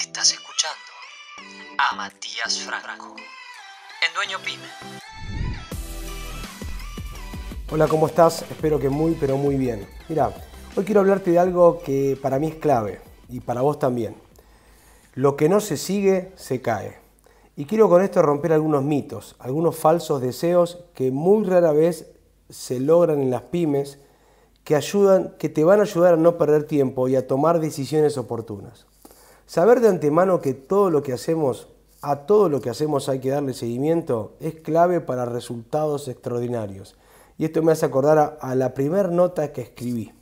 Estás escuchando a Matías Fragraco, el Dueño Pyme. Hola, ¿cómo estás? Espero que muy, pero muy bien. Mira, hoy quiero hablarte de algo que para mí es clave y para vos también. Lo que no se sigue, se cae. Y quiero con esto romper algunos mitos, algunos falsos deseos que muy rara vez se logran en las pymes, que ayudan, que te van a ayudar a no perder tiempo y a tomar decisiones oportunas. Saber de antemano que todo lo que hacemos, a todo lo que hacemos hay que darle seguimiento, es clave para resultados extraordinarios. Y esto me hace acordar a, la primera nota que escribí,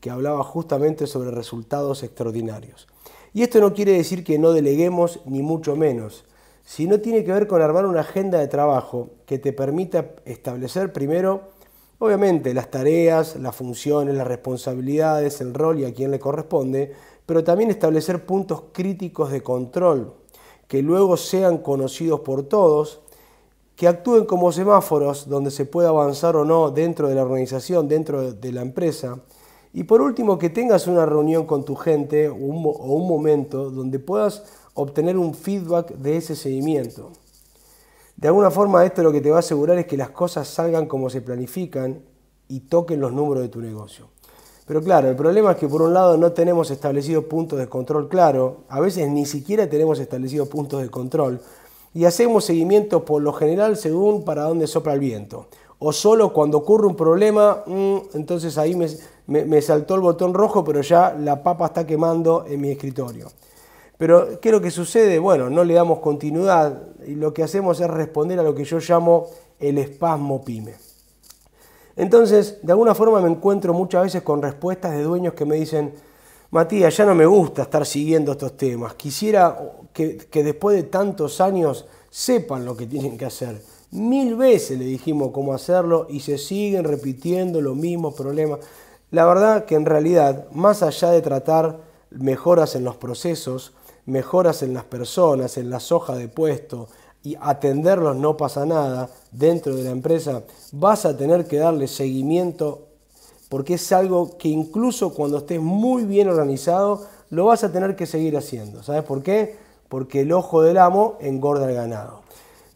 que hablaba justamente sobre resultados extraordinarios. Y esto no quiere decir que no deleguemos, ni mucho menos, sino tiene que ver con armar una agenda de trabajo que te permita establecer primero, obviamente, las tareas, las funciones, las responsabilidades, el rol y a quién le corresponde, pero también establecer puntos críticos de control que luego sean conocidos por todos, que actúen como semáforos donde se pueda avanzar o no dentro de la organización, dentro de la empresa, y por último que tengas una reunión con tu gente o un, o un momento donde puedas obtener un feedback de ese seguimiento. De alguna forma esto lo que te va a asegurar es que las cosas salgan como se planifican y toquen los números de tu negocio. Pero claro, el problema es que por un lado no tenemos establecidos puntos de control claro, a veces ni siquiera tenemos establecidos puntos de control, y hacemos seguimiento por lo general según para dónde sopla el viento. O solo cuando ocurre un problema, mm, entonces ahí me, me saltó el botón rojo, pero ya la papa está quemando en mi escritorio. Pero ¿qué es lo que sucede? Bueno, no le damos continuidad y lo que hacemos es responder a lo que yo llamo el espasmo pyme. Entonces, de alguna forma me encuentro muchas veces con respuestas de dueños que me dicen, Matías, ya no me gusta estar siguiendo estos temas, quisiera que, después de tantos años sepan lo que tienen que hacer. Mil veces le dijimos cómo hacerlo y se siguen repitiendo los mismos problemas. La verdad que en realidad, más allá de tratar mejoras en los procesos, mejoras en las personas, en las hojas de puesto, y atenderlos no pasa nada dentro de la empresa, vas a tener que darle seguimiento porque es algo que incluso cuando estés muy bien organizado, lo vas a tener que seguir haciendo. ¿Sabes por qué? Porque el ojo del amo engorda el ganado.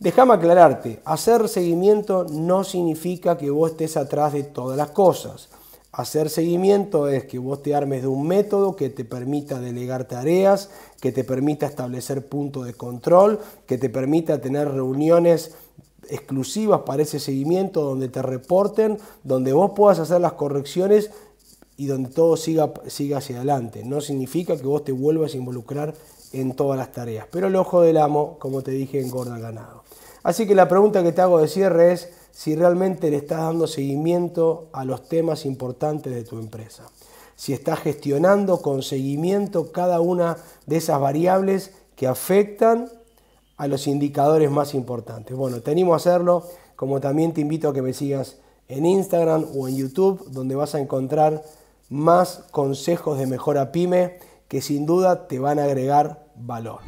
Déjame aclararte, hacer seguimiento no significa que vos estés atrás de todas las cosas. Hacer seguimiento es que vos te armes de un método que te permita delegar tareas, que te permita establecer puntos de control, que te permita tener reuniones exclusivas para ese seguimiento donde te reporten, donde vos puedas hacer las correcciones y donde todo siga, siga hacia adelante. No significa que vos te vuelvas a involucrar en todas las tareas, pero el ojo del amo, como te dije, engorda ganado. Así que la pregunta que te hago de cierre es si realmente le estás dando seguimiento a los temas importantes de tu empresa. Si estás gestionando con seguimiento cada una de esas variables que afectan a los indicadores más importantes. Bueno, te animo a hacerlo, como también te invito a que me sigas en Instagram o en YouTube, donde vas a encontrar más consejos de mejora pyme que sin duda te van a agregar valor.